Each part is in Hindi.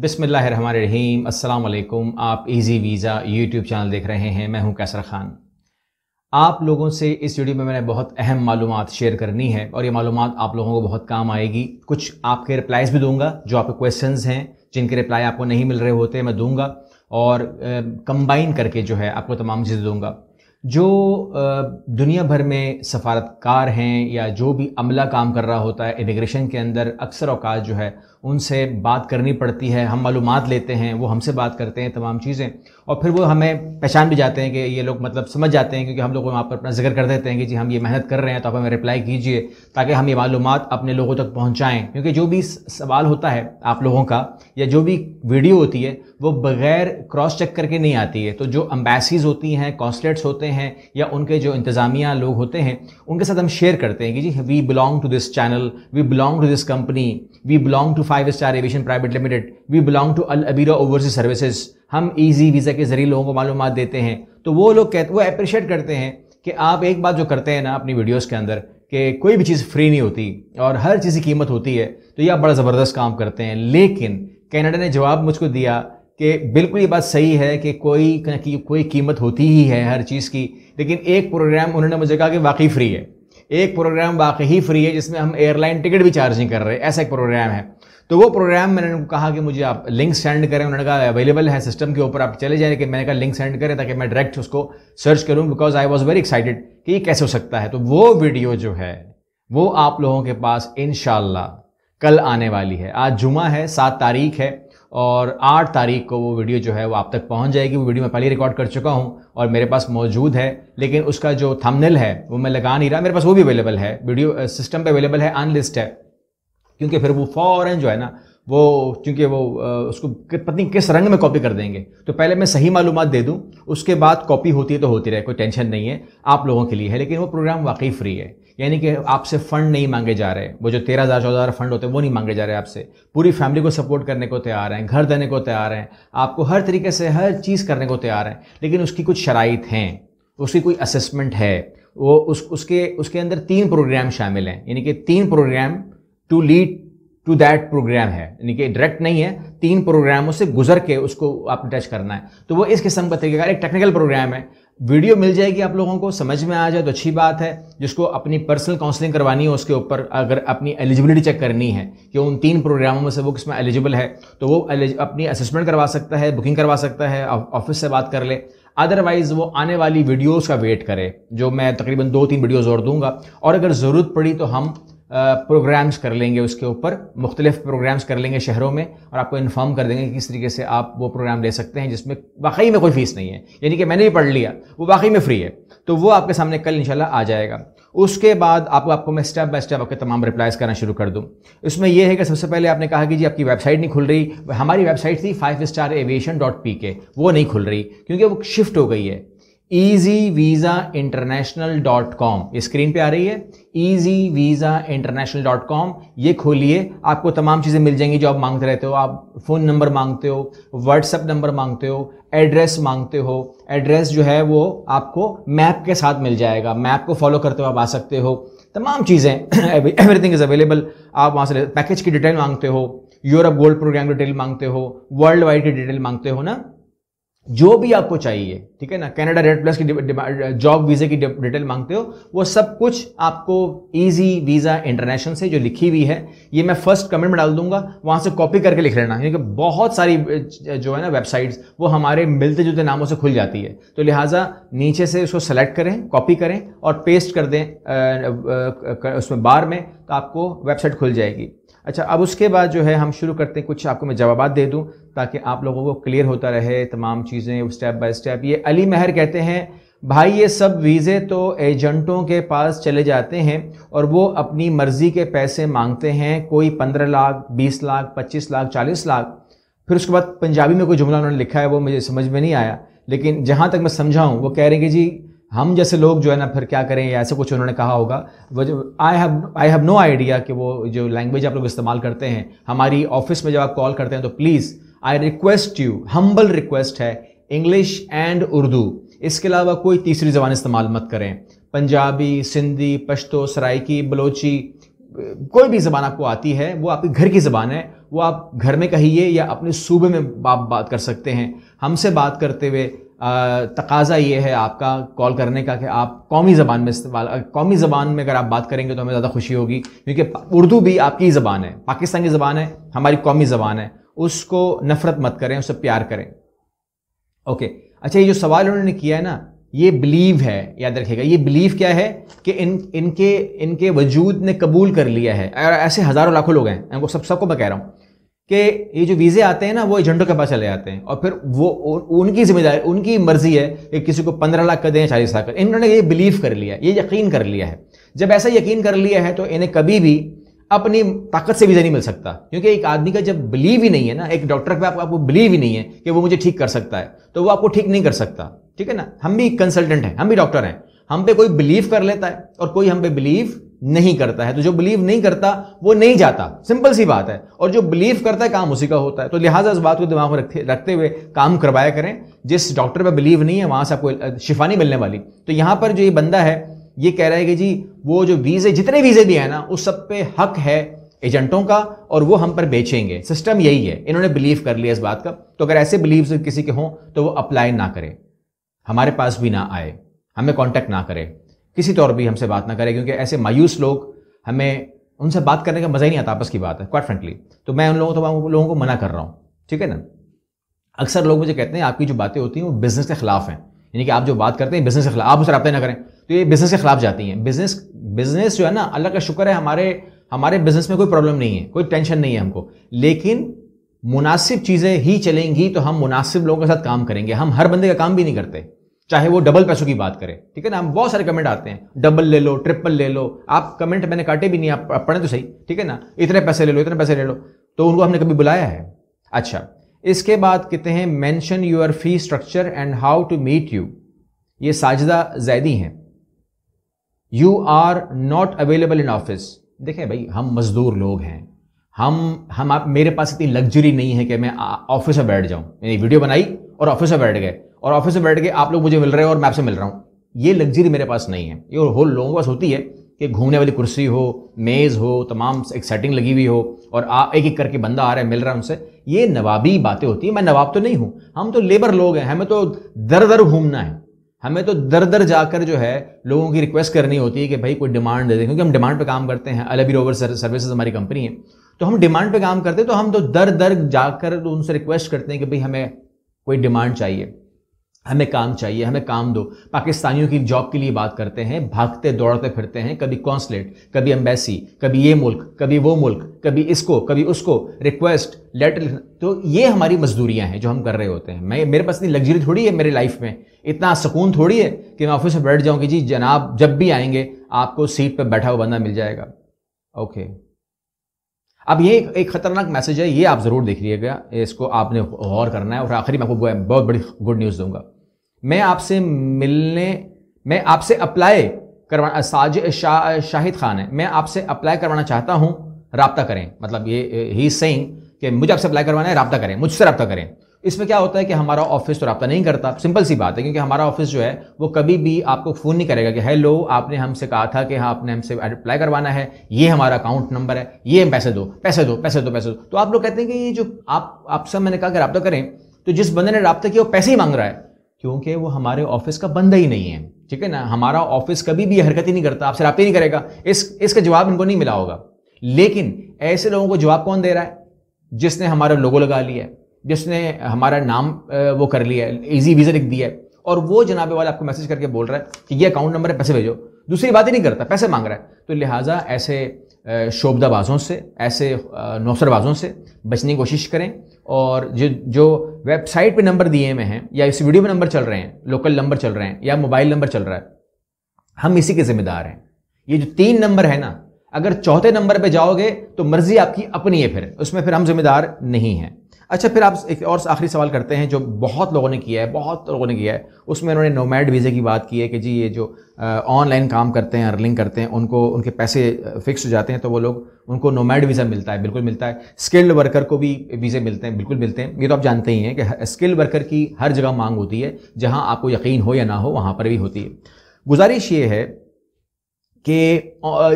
बिसमीम अल्लाम आप इजी वीज़ा यूट्यूब चैनल देख रहे हैं मैं हूं कैसर ख़ान आप लोगों से इस वीडियो में मैंने बहुत अहम मालूम शेयर करनी है और ये मालूम आप लोगों को बहुत काम आएगी कुछ आपके रिप्लाइज़ भी दूंगा जो आपके क्वेश्चन हैं जिनके रिप्लाई आपको नहीं मिल रहे होते मैं दूंगा और कंबाइन करके जो है आपको तमाम चीज़ें दूंगा जो दुनिया भर में सफारतकार हैं या जो भी अमला काम कर रहा होता है इमिग्रेशन के अंदर अक्सर अवकात जो है उनसे बात करनी पड़ती है हम मालूम लेते हैं वो हमसे बात करते हैं तमाम चीज़ें और फिर वो हमें पहचान भी जाते हैं कि ये लोग मतलब समझ जाते हैं क्योंकि हम लोग वहाँ पर अपना जिक्र कर देते हैं कि जी हम ये मेहनत कर रहे हैं तो आप हमें रिप्लाई कीजिए ताकि हम ये मालूम अपने लोगों तक पहुँचाएँ क्योंकि जो भी सवाल होता है आप लोगों का या जो भी वीडियो होती है वो बग़ैर क्रॉस चेक करके नहीं आती है तो जो अम्बेसीज़ होती हैं कॉन्सलेट्स होते हैं या उनके जो इंतज़ामिया लोग होते हैं उनके साथ हम शेयर करते हैं कि जी we belong to this channel we belong to this company we belong to five star aviation private limited we belong to Al Abira overseas services हम ईजी वीज़ा के जरिए लोगों को मालूम देते हैं तो वो लोग कहते वो अप्रिशिएट करते हैं कि आप एक बात जो करते हैं ना अपनी वीडियोज़ के अंदर कि कोई भी चीज़ फ्री नहीं होती और हर चीज़ की कीमत होती है तो ये आप बड़ा ज़बरदस्त काम करते हैं लेकिन कैनेडा ने जवाब मुझको दिया कि बिल्कुल ये बात सही है कि कोई कोई कीमत होती ही है हर चीज़ की लेकिन एक प्रोग्राम उन्होंने मुझे कहा कि वाकई फ्री है एक प्रोग्राम वाकई फ्री है जिसमें हम एयरलाइन टिकट भी चार्जिंग कर रहे हैं ऐसा एक प्रोग्राम है तो वो प्रोग्राम मैंने उनको कहा कि मुझे आप लिंक सेंड करें उन्होंने कहा अवेलेबल है सिस्टम के ऊपर आप चले जाए कि मैंने कहा लिंक सेंड करें ताकि मैं डायरेक्ट उसको सर्च करूं because I was very excited कि ये कैसे हो सकता है तो वो वीडियो जो है वो आप लोगों के पास इन कल आने वाली है आज जुमा है सात तारीख है और आठ तारीख को वो वीडियो जो है वो आप तक पहुंच जाएगी वो वीडियो मैं पहले रिकॉर्ड कर चुका हूं और मेरे पास मौजूद है लेकिन उसका जो थंबनेल है वो मैं लगा नहीं रहा मेरे पास वो भी अवेलेबल है वीडियो सिस्टम पे अवेलेबल है अनलिस्ट है क्योंकि फिर वो फ़ौरन जो है ना वो क्योंकि वो उसको पत्नी किस रंग में कॉपी कर देंगे तो पहले मैं सही मालूम दे दूँ उसके बाद कॉपी होती है तो होती रहे कोई टेंशन नहीं है आप लोगों के लिए है लेकिन वो प्रोग्राम वाकई फ्री है यानी कि आपसे फंड नहीं मांगे जा रहे वो जो तेरह हज़ार चौदह हज़ार फंड होते हैं वो नहीं मांगे जा रहे आपसे पूरी फैमिली को सपोर्ट करने को तैयार हैं घर देने को तैयार हैं आपको हर तरीके से हर चीज़ करने को तैयार हैं लेकिन उसकी कुछ शराइत हैं उसकी कोई असेसमेंट है वो उस उसके उसके अंदर तीन प्रोग्राम शामिल हैं यानी कि तीन program to lead to that program है यानी कि डायरेक्ट नहीं है तीन प्रोग्रामों से गुजर के उसको आपने टच करना है तो वो इस किस्म का तरीके का एक टेक्निकल प्रोग्राम है वीडियो मिल जाएगी आप लोगों को समझ में आ जाए तो अच्छी बात है जिसको अपनी पर्सनल काउंसलिंग करवानी है उसके ऊपर अगर अपनी एलिजिबिलिटी चेक करनी है कि उन तीन प्रोग्रामों में से वो किसमें एलिजिबल है तो वो अपनी असेसमेंट करवा सकता है बुकिंग करवा सकता है ऑफिस से बात कर ले अदरवाइज़ वो आने वाली वीडियोज़ का वेट करे जो मैं तकरीबन दो तीन वीडियोज़ और दूंगा और अगर ज़रूरत पड़ी तो हम प्रोग्राम्स कर लेंगे उसके ऊपर मुख्तलिफ प्रोग्राम्स कर लेंगे शहरों में और आपको इन्फॉर्म कर देंगे कि किस तरीके से आप वो प्रोग्राम ले सकते हैं जिसमें वाकई में कोई फ़ीस नहीं है यानी कि मैंने भी पढ़ लिया वो वाकई में फ्री है तो वो आपके सामने कल इंशाल्लाह आ जाएगा उसके बाद आपको आपको मैं स्टेप बाय स्टेप आपके तमाम रिप्लाइज करना शुरू कर दूँ इसमें यह है कि सबसे पहले आपने कहा कि जी आपकी वेबसाइट नहीं खुल रही हमारी वेबसाइट थी five star aviation dot P K वो नहीं खुल रही क्योंकि वो शिफ्ट हो गई है easy visa international dot com screen पे आ रही है easy visa international dot com ये खोलिए आपको तमाम चीज़ें मिल जाएंगी जो आप मांगते रहते हो आप फ़ोन नंबर मांगते हो व्हाट्सएप नंबर मांगते हो एड्रेस मांगते हो एड्रेस जो है वो आपको मैप के साथ मिल जाएगा मैप को फॉलो करते हो आप आ सकते हो तमाम चीज़ें एवरीथिंग इज़ अवेलेबल आप वहाँ से पैकेज की डिटेल मांगते हो यूरोप गोल्ड प्रोग्राम की डिटेल मांगते हो वर्ल्ड वाइड की डिटेल मांगते हो ना जो भी आपको चाहिए ठीक है ना कनाडा रेड प्लस की जॉब वीज़े की डिटेल मांगते हो वो सब कुछ आपको इजी वीज़ा इंटरनेशनल से जो लिखी हुई है ये मैं फर्स्ट कमेंट में डाल दूंगा वहाँ से कॉपी करके लिख लेना क्योंकि बहुत सारी जो है ना वेबसाइट्स वो हमारे मिलते जुलते नामों से खुल जाती है तो लिहाजा नीचे से उसको सेलेक्ट करें कॉपी करें और पेस्ट कर दें उसमें बार में तो आपको वेबसाइट खुल जाएगी अच्छा अब उसके बाद जो है हम शुरू करते हैं कुछ आपको मैं जवाब दे दूँ ताकि आप लोगों को क्लियर होता रहे तमाम चीज़ें स्टेप बाय स्टेप ये अली महर कहते हैं भाई ये सब वीज़े तो एजेंटों के पास चले जाते हैं और वो अपनी मर्ज़ी के पैसे मांगते हैं कोई पंद्रह लाख बीस लाख पच्चीस लाख चालीस लाख फिर उसके बाद पंजाबी में कोई जुमला उन्होंने लिखा है वो मुझे समझ में नहीं आया लेकिन जहाँ तक मैं समझाऊँ वो कह रहे हैं कि जी हम जैसे लोग जो है ना फिर क्या करें या ऐसे कुछ उन्होंने कहा होगा वो जो I have I have no idea कि वो जो लैंग्वेज आप लोग इस्तेमाल करते हैं हमारी ऑफिस में जब आप कॉल करते हैं तो please I request you humble request है इंग्लिश एंड उर्दू इसके अलावा कोई तीसरी ज़बान इस्तेमाल मत करें पंजाबी सिंधी पश्तो सराइकी बलोची कोई भी ज़बान आपको आती है वो आपकी घर की ज़बान है वो आप घर में कहिए या अपने सूबे में आप बात कर सकते हैं हमसे बात करते हुए तकाजा ये है आपका कॉल करने का कि आप कौमी ज़बान में इस्तेमाल कौमी ज़बान में अगर आप बात करेंगे तो हमें ज़्यादा खुशी होगी क्योंकि उर्दू भी आपकी ज़बान है पाकिस्तान की ज़बान है हमारी कौमी ज़बान है उसको नफ़रत मत करें उससे प्यार करें ओके अच्छा ये जो सवाल उन्होंने किया है ना ये बिलीव है याद रखिएगा ये बिलीव क्या है कि इन इनके इनके वजूद ने कबूल कर लिया है ऐसे हज़ारों लाखों लोग हैं सबको सब मैं कह रहा हूँ कि ये जो वीज़े आते हैं ना वो एजेंटों के पास चले जाते हैं और फिर वो उनकी जिम्मेदारी उनकी मर्जी है कि किसी को पंद्रह लाख का दें चालीस लाख का इन्होंने ये बिलीव कर लिया ये यकीन कर लिया है जब ऐसा यकीन कर लिया है तो इन्हें कभी भी अपनी ताकत से वीज़ा नहीं मिल सकता क्योंकि एक आदमी का जब बिलीव ही नहीं है ना एक डॉक्टर पे आपको बिलीव ही नहीं है कि वो मुझे ठीक कर सकता है तो वो आपको ठीक नहीं कर सकता ठीक है ना हम भी कंसल्टेंट हैं हम भी डॉक्टर हैं हम पे कोई बिलीव कर लेता है और कोई हम पे बिलीव नहीं करता है तो जो बिलीव नहीं करता वो नहीं जाता सिंपल सी बात है और जो बिलीव करता है काम उसी का होता है तो लिहाजा इस बात को दिमाग में रखते रखते हुए काम करवाया करें जिस डॉक्टर पर बिलीव नहीं है वहाँ से आपको शिफा नहीं मिलने वाली तो यहाँ पर जो ये बंदा है ये कह रहा है कि जी वो जो वीज़े जितने वीज़े भी हैं ना उस सब पे हक है एजेंटों का और वो हम पर बेचेंगे सिस्टम यही है इन्होंने बिलीव कर लिया इस बात का तो अगर ऐसे बिलीव किसी के हों तो वो अप्लाई ना करें हमारे पास भी ना आए हमें कांटेक्ट ना करें किसी तौर तो भी हमसे बात ना करें क्योंकि ऐसे मायूस लोग हमें उनसे बात करने का मज़ा ही नहीं आता आपस की बात है क्वाइट फ्रेंकली तो मैं उन लोगों तो लोगों को मना कर रहा हूँ ठीक है ना अक्सर लोग मुझे कहते हैं आपकी जो बातें होती हैं वो बिज़नेस के खिलाफ हैं यानी कि आप जो बात करते हैं बिज़नेस के खिलाफ आप उसे रबते ना करें तो ये बिज़नेस के खिलाफ जाती हैं बिज़नेस बिज़नेस जो है ना अल्लाह का शुक्र है हमारे हमारे बिज़नेस में कोई प्रॉब्लम नहीं है कोई टेंशन नहीं है हमको लेकिन मुनासिब चीज़ें ही चलेंगी तो हम मुनासिब लोगों के साथ काम करेंगे हम हर बंदे का काम भी नहीं करते चाहे वो डबल पैसों की बात करें ठीक है ना हम बहुत सारे कमेंट आते हैं डबल ले लो ट्रिपल ले लो आप कमेंट मैंने काटे भी नहीं आप पढ़े तो सही ठीक है ना इतने पैसे ले लो इतने पैसे ले लो तो उनको हमने कभी बुलाया है अच्छा इसके बाद कहते हैं mention your fee structure and how to meet you ये साजदा जैदी हैं you are not available in office देखें भाई हम मजदूर लोग हैं हम हम आप मेरे पास इतनी लग्जरी नहीं है कि मैं ऑफिस में बैठ जाऊं मैंने वीडियो बनाई और ऑफिस में बैठ गए और ऑफिस में बैठ के आप लोग मुझे मिल रहे हो और मैं आपसे मिल रहा हूँ ये लग्जरी मेरे पास नहीं है ये होल लोगों के पास होती है कि घूमने वाली कुर्सी हो मेज़ हो तमाम एक सेटिंग लगी हुई हो और आप एक एक करके बंदा आ रहा है मिल रहा है उनसे ये नवाबी बातें होती हैं मैं नवाब तो नहीं हूँ हम तो लेबर लोग हैं हमें तो दर दर घूमना है हमें तो दर दर जाकर जो है लोगों की रिक्वेस्ट करनी होती है कि भाई कोई डिमांड दे दें क्योंकि हम डिमांड पे काम करते हैं अलबी रोवर सर्विसेज हमारी कंपनी है तो हम डिमांड पे काम करते हैं तो हम तो दर दर जाकर उनसे रिक्वेस्ट करते हैं कि भाई हमें कोई डिमांड चाहिए हमें काम चाहिए हमें काम दो पाकिस्तानियों की जॉब के लिए बात करते हैं भागते दौड़ते फिरते हैं कभी कौंसलेट कभी एम्बेसी कभी ये मुल्क कभी वो मुल्क कभी इसको कभी उसको रिक्वेस्ट लेटर तो ये हमारी मजदूरियां हैं जो हम कर रहे होते हैं मैं मेरे पास इतनी लग्जरी थोड़ी है मेरी लाइफ में इतना सुकून थोड़ी है कि मैं ऑफिस में बैठ जाऊँ कि जी जनाब जब भी आएंगे आपको सीट पर बैठा हुआ बंदा मिल जाएगा ओके अब ये एक खतरनाक मैसेज है ये आप ज़रूर देख लीजिएगा इसको आपने गौर करना है और आखिरी मैं आपको बहुत बड़ी गुड न्यूज़ दूंगा मैं आपसे मिलने मैं आपसे अप्लाई करवाना साज शा, शाहिद खान है मैं आपसे अप्लाई करवाना चाहता हूँ रबता करें मतलब ये ही सेइंग कि मुझे आपसे अप्लाई करवाना है रबता करें मुझसे रबता करें इसमें क्या होता है कि हमारा ऑफिस तो रबता नहीं करता सिंपल सी बात है क्योंकि हमारा ऑफिस जो है वो कभी भी आपको फ़ोन नहीं करेगा कि हेलो आपने हमसे कहा था कि हाँ आपने हमसे अप्लाई करवाना है ये हमारा अकाउंट नंबर है ये पैसे दो पैसे दो पैसे दो पैसे दो तो आप लोग कहते हैं कि ये जो आप आपसे मैंने कहा कि रबता करें तो जिस बंदे ने रबता किया वो पैसे ही मांग रहा है क्योंकि वो हमारे ऑफिस का बंदा ही नहीं है ठीक है ना हमारा ऑफिस कभी भी हरकत ही नहीं करता आपसे ही नहीं करेगा इस इसका जवाब इनको नहीं मिला होगा लेकिन ऐसे लोगों को जवाब कौन दे रहा है जिसने हमारा लोगो लगा लिया है जिसने हमारा नाम वो कर लिया है ईजी वीज़ा लिख दिया है और वो जनाबे वाला आपको मैसेज करके बोल रहा है कि ये अकाउंट नंबर है पैसे भेजो दूसरी बात ही नहीं करता पैसे मांग रहा है तो लिहाजा ऐसे शोबदाबाजों से ऐसे नौसरबाजों से बचने की कोशिश करें और जो जो वेबसाइट पे नंबर दिए हुए हैं या इस वीडियो में नंबर चल रहे हैं लोकल नंबर चल रहे हैं या मोबाइल नंबर चल रहा है हम इसी के ज़िम्मेदार हैं ये जो तीन नंबर है ना अगर चौथे नंबर पे जाओगे तो मर्जी आपकी अपनी है फिर उसमें फिर हम जिम्मेदार नहीं हैं अच्छा फिर आप एक और आखिरी सवाल करते हैं जो बहुत लोगों ने किया है बहुत लोगों ने किया है उसमें उन्होंने नोमैड वीज़े की बात की है कि जी ये जो ऑनलाइन काम करते हैं अर्निंग करते हैं उनको उनके पैसे फिक्स हो जाते हैं तो वो लोग उनको नोमैड वीज़ा मिलता है बिल्कुल मिलता है स्किल्ड वर्कर को भी वीज़े मिलते हैं बिल्कुल मिलते हैं ये तो आप जानते ही हैं कि स्किल्ड वर्कर की हर जगह मांग होती है जहाँ आपको यकीन हो या ना हो वहाँ पर भी होती है गुजारिश ये है कि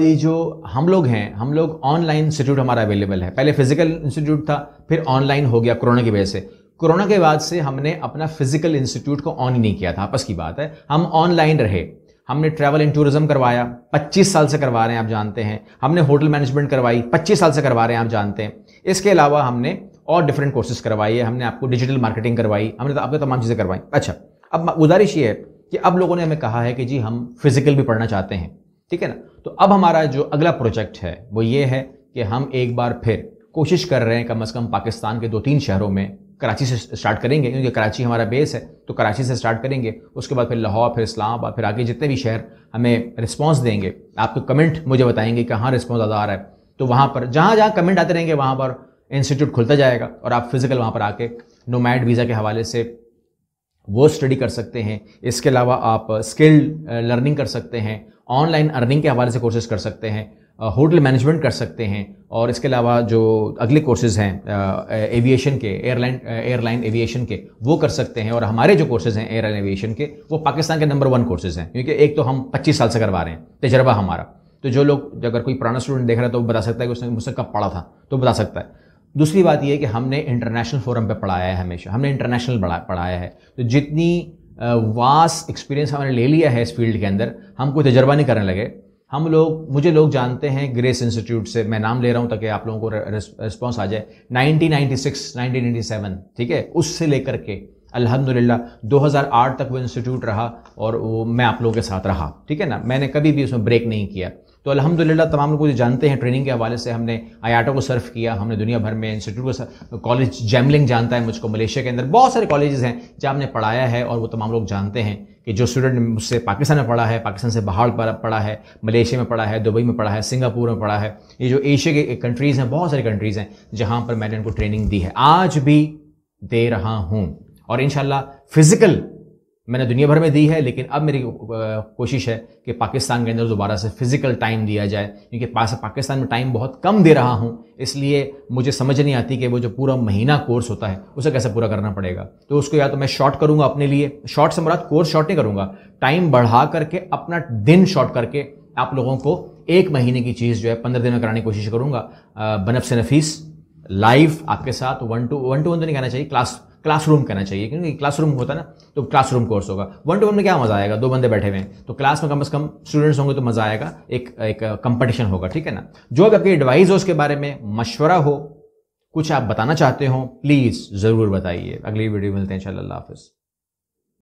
ये जो हम लोग हैं हम लोग ऑनलाइन इंस्टीट्यूट हमारा अवेलेबल है पहले फिजिकल इंस्टीट्यूट था फिर ऑनलाइन हो गया कोरोना की वजह से कोरोना के बाद से हमने अपना फिजिकल इंस्टीट्यूट को ऑन ही नहीं किया था आपस की बात है हम ऑनलाइन रहे हमने ट्रैवल एंड टूरिज्म करवाया 25 साल से करवा रहे हैं आप जानते हैं हमने होटल मैनेजमेंट करवाई 25 साल से करवा रहे हैं आप जानते हैं इसके अलावा हमने और डिफरेंट कोर्सेज करवाई है हमने आपको डिजिटल मार्केटिंग करवाई हमने तो आपको तमाम चीज़ें करवाई अच्छा अब गुजारिश ये है कि अब लोगों ने हमें कहा है कि जी हम फिजिकल भी पढ़ना चाहते हैं ठीक है ना तो अब हमारा जो अगला प्रोजेक्ट है वो ये है कि हम एक बार फिर कोशिश कर रहे हैं कम अज़ कम पाकिस्तान के दो तीन शहरों में कराची से स्टार्ट करेंगे क्योंकि कराची हमारा बेस है तो कराची से स्टार्ट करेंगे उसके बाद फिर लाहौर फिर इस्लामाबाद फिर आगे जितने भी शहर हमें रिस्पॉन्स देंगे आपको कमेंट मुझे बताएंगे कहाँ रिस्पॉन्स ज़्यादा आ रहा है तो वहाँ पर जहाँ जहाँ कमेंट आते रहेंगे वहाँ पर इंस्टीट्यूट खुलता जाएगा और आप फिज़िकल वहाँ पर आके नोमैड वीज़ा के हवाले से वो स्टडी कर सकते हैं इसके अलावा आप स्किल uh, लर्निंग uh, कर सकते हैं ऑनलाइन अर्निंग के हवाले से कोर्सेज कर सकते हैं होटल uh, मैनेजमेंट कर सकते हैं और इसके अलावा जो अगले कोर्सेज़ हैं एविएशन के एयरलाइन एयरलाइन एविएशन के वो कर सकते हैं और हमारे जो कोर्सेज़ हैं एयरलाइन एविएशन के वो पाकिस्तान के नंबर वन कोर्सेज़ हैं क्योंकि एक तो हम 25 साल से करवा रहे हैं तजर्बा हमारा तो जो लोग अगर कोई पुराना स्टूडेंट देख रहा है तो वो बता सकता है कि उसने मुझसे कब पढ़ा था तो बता सकता है दूसरी बात यह कि हमने इंटरनेशनल फोरम पे पढ़ाया है हमेशा हमने इंटरनेशनल पढ़ाया है तो जितनी वास एक्सपीरियंस हमने ले लिया है इस फील्ड के अंदर हम कोई तजर्बा नहीं करने लगे हम लोग मुझे लोग जानते हैं ग्रेस इंस्टीट्यूट से मैं नाम ले रहा हूँ ताकि आप लोगों को रिस्पॉन्स आ जाए 1996 1997 ठीक है उससे लेकर के अल्हम्दुलिल्लाह 2008 तक वो इंस्टीट्यूट रहा और वो मैं आप लोगों के साथ रहा ठीक है ना मैंने कभी भी उसमें ब्रेक नहीं किया तो अल्हम्दुलिल्लाह तमाम लोग मुझे जानते हैं ट्रेनिंग के हवाले से हमने आयाटो को सर्व किया हमने दुनिया भर में इंस्टीट्यूट को कॉलेज जैमलिंग जानता है मुझको मलेशिया के अंदर बहुत सारे कॉलेजेस हैं जहाँ हमने पढ़ाया है और वो तमाम लोग जानते हैं कि जो स्टूडेंट मुझसे पाकिस्तान में पढ़ा है पाकिस्तान से बाहर पढ़ा है मलेशिया में पढ़ा है दुबई में पढ़ा है सिंगापुर में पढ़ा है ये जो एशिया के कंट्रीज़ हैं बहुत सारी कंट्रीज़ हैं जहाँ पर मैंने उनको ट्रेनिंग दी है आज भी दे रहा हूँ और इन फिज़िकल मैंने दुनिया भर में दी है लेकिन अब मेरी कोशिश है कि पाकिस्तान के अंदर दोबारा से फिज़िकल टाइम दिया जाए क्योंकि पास पाकिस्तान में टाइम बहुत कम दे रहा हूँ इसलिए मुझे समझ नहीं आती कि वो जो पूरा महीना कोर्स होता है उसे कैसे पूरा करना पड़ेगा तो उसको या तो मैं शॉर्ट करूँगा अपने लिए शॉर्ट से मुराद कोर्स शॉर्ट नहीं करूँगा टाइम बढ़ा करके अपना दिन शॉर्ट करके आप लोगों को एक महीने की चीज़ जो है पंद्रह दिन में कराने की कोशिश करूँगा बनफ से नफीस लाइव आपके साथ one two one two one तो नहीं कहना चाहिए क्लास क्लासरूम कहना चाहिए क्योंकि क्लासरूम होता है ना तो क्लासरूम कोर्स होगा वन टू वन में क्या मज़ा आएगा दो बंदे बैठे हुए हैं तो क्लास में कम से कम स्टूडेंट्स होंगे तो मज़ा आएगा एक एक कंपटीशन uh, होगा ठीक है ना जो भी आपकी एडवाइस हो उसके बारे में मशवरा हो कुछ आप बताना चाहते हो प्लीज़ ज़रूर बताइए अगली वीडियो मिलते हैं इंशाल्लाह हाफिज़